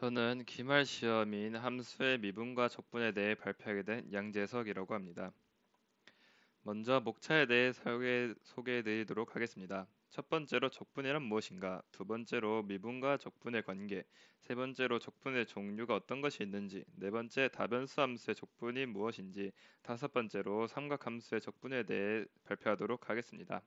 저는 기말 시험인 함수의 미분과 적분에 대해 발표하게 된 양재석이라고 합니다. 먼저 목차에 대해 설계, 소개해 드리도록 하겠습니다. 첫 번째로 적분이란 무엇인가, 두 번째로 미분과 적분의 관계, 세 번째로 적분의 종류가 어떤 것이 있는지, 네 번째 다변수 함수의 적분이 무엇인지, 다섯 번째로 삼각함수의 적분에 대해 발표하도록 하겠습니다.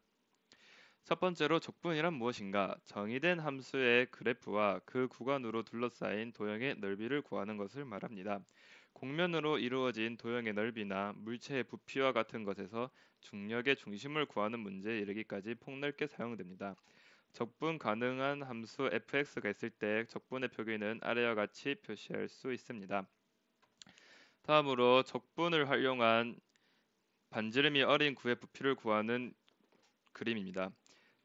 첫 번째로 적분이란 무엇인가? 정의된 함수의 그래프와 그 구간으로 둘러싸인 도형의 넓이를 구하는 것을 말합니다. 공면으로 이루어진 도형의 넓이나 물체의 부피와 같은 것에서 중력의 중심을 구하는 문제에 이르기까지 폭넓게 사용됩니다. 적분 가능한 함수 fx가 있을 때 적분의 표기는 아래와 같이 표시할 수 있습니다. 다음으로 적분을 활용한 반지름이 어린 구의 부피를 구하는 그림입니다.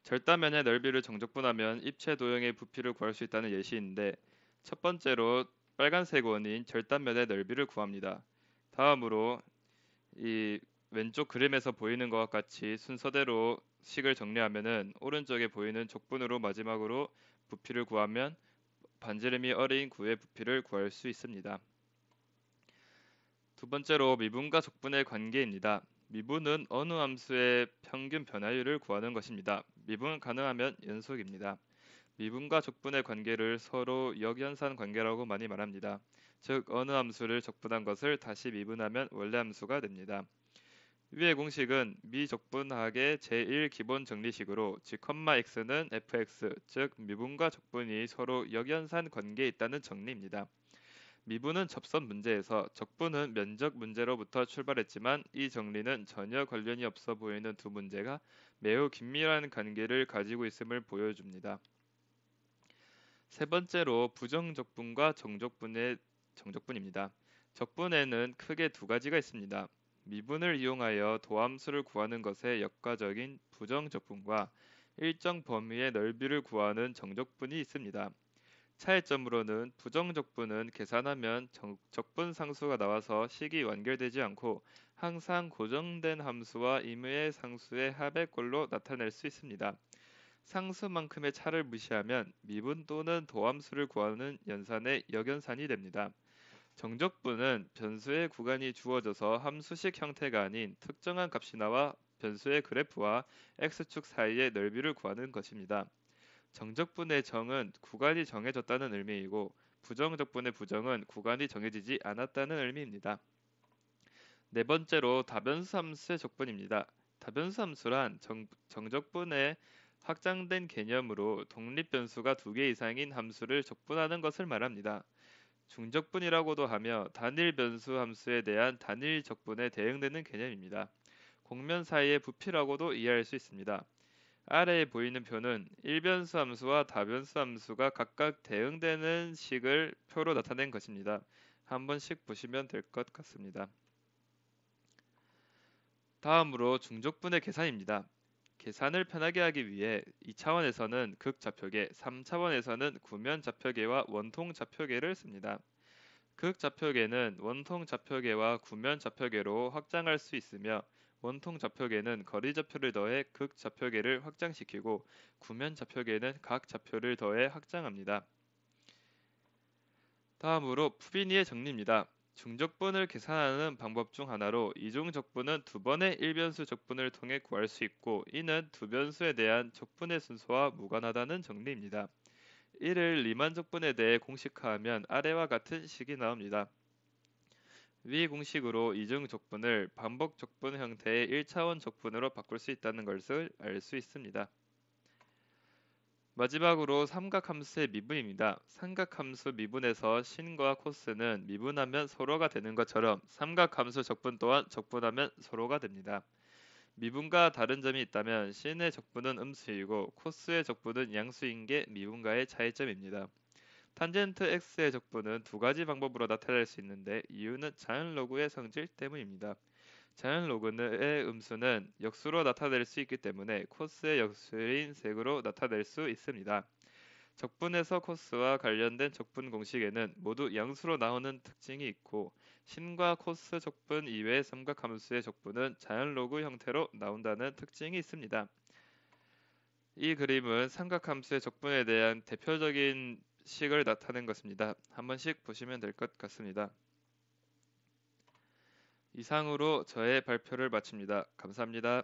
절단면의 넓이를 정적분하면 입체 도형의 부피를 구할 수 있다는 예시인데 첫 번째로 빨간색 원인 절단면의 넓이를 구합니다. 다음으로 이 왼쪽 그림에서 보이는 것과 같이 순서대로 식을 정리하면은 오른쪽에 보이는 족분으로 마지막으로 부피를 구하면 반지름이 어린 구의 부피를 구할 수 있습니다. 두 번째로 미분과 적분의 관계입니다. 미분은 어느 함수의 평균 변화율을 구하는 것입니다. 미분 가능하면 연속입니다. 미분과 적분의 관계를 서로 역연산 관계라고 많이 말합니다. 즉 어느 함수를 적분한 것을 다시 미분하면 원래 함수가 됩니다. 위의 공식은 미적분학의 제1 기본 정리식으로 즉 x는 fx 즉 미분과 적분이 서로 역연산 관계에 있다는 정리입니다. 미분은 접선 문제에서 적분은 면적 문제로부터 출발했지만 이 정리는 전혀 관련이 없어 보이는 두 문제가 매우 긴밀한 관계를 가지고 있음을 보여줍니다. 세 번째로 부정적분과 정적분의 정적분입니다. 적분에는 크게 두 가지가 있습니다. 미분을 이용하여 도함수를 구하는 것에 역과적인 부정적분과 일정 범위의 넓이를 구하는 정적분이 있습니다. 차이점으로는 부정적분은 계산하면 적분 상수가 나와서 식이 완결되지 않고 항상 고정된 함수와 임의의 상수의 합의꼴로 나타낼 수 있습니다. 상수만큼의 차를 무시하면 미분 또는 도함수를 구하는 연산의 역연산이 됩니다. 정적분은 변수의 구간이 주어져서 함수식 형태가 아닌 특정한 값이 나와 변수의 그래프와 x축 사이의 넓이를 구하는 것입니다. 정적분의 정은 구간이 정해졌다는 의미이고 부정적분의 부정은 구간이 정해지지 않았다는 의미입니다. 네 번째로 다변수함수의 적분입니다. 다변수함수란 정, 정적분의 확장된 개념으로 독립변수가 두 개 이상인 함수를 적분하는 것을 말합니다. 중적분이라고도 하며 단일 변수 함수에 대한 단일 적분에 대응되는 개념입니다. 공면 사이의 부피라고도 이해할 수 있습니다. 아래에 보이는 표는 일변수 함수와 다변수 함수가 각각 대응되는 식을 표로 나타낸 것입니다. 한 번씩 보시면 될 것 같습니다. 다음으로 중족분의 계산입니다. 계산을 편하게 하기 위해 2차원에서는 극좌표계, 3차원에서는 구면 좌표계와 원통 좌표계를 씁니다. 극좌표계는 원통 좌표계와 구면 좌표계로 확장할 수 있으며 원통 좌표계는 거리 좌표를 더해 극 좌표계를 확장시키고 구면 좌표계는 각 좌표를 더해 확장합니다. 다음으로 푸비니의 정리입니다. 중적분을 계산하는 방법 중 하나로 이중적분은 두 번의 일변수 적분을 통해 구할 수 있고 이는 두 변수에 대한 적분의 순서와 무관하다는 정리입니다. 이를 리만 적분에 대해 공식화하면 아래와 같은 식이 나옵니다. 위 공식으로 이중 적분을 반복 적분 형태의 1차원 적분으로 바꿀 수 있다는 것을 알 수 있습니다. 마지막으로 삼각함수의 미분입니다. 삼각함수 미분에서 신과 코스는 미분하면 서로가 되는 것처럼 삼각함수 적분 또한 적분하면 서로가 됩니다. 미분과 다른 점이 있다면 신의 적분은 음수이고 코스의 적분은 양수인 게 미분과의 차이점입니다. 탄젠트 x의 적분은 두 가지 방법으로 나타낼 수 있는데 이유는 자연 로그의 성질 때문입니다. 자연 로그의 음수는 역수로 나타낼 수 있기 때문에 코스의 역수인 색으로 나타낼 수 있습니다. 적분에서 코스와 관련된 적분 공식에는 모두 양수로 나오는 특징이 있고 신과 코스 적분 이외의 삼각함수의 적분은 자연 로그 형태로 나온다는 특징이 있습니다. 이 그림은 삼각함수의 적분에 대한 대표적인 식을 나타낸 것입니다. 한 번씩 보시면 될 것 같습니다. 이상으로 저의 발표를 마칩니다. 감사합니다.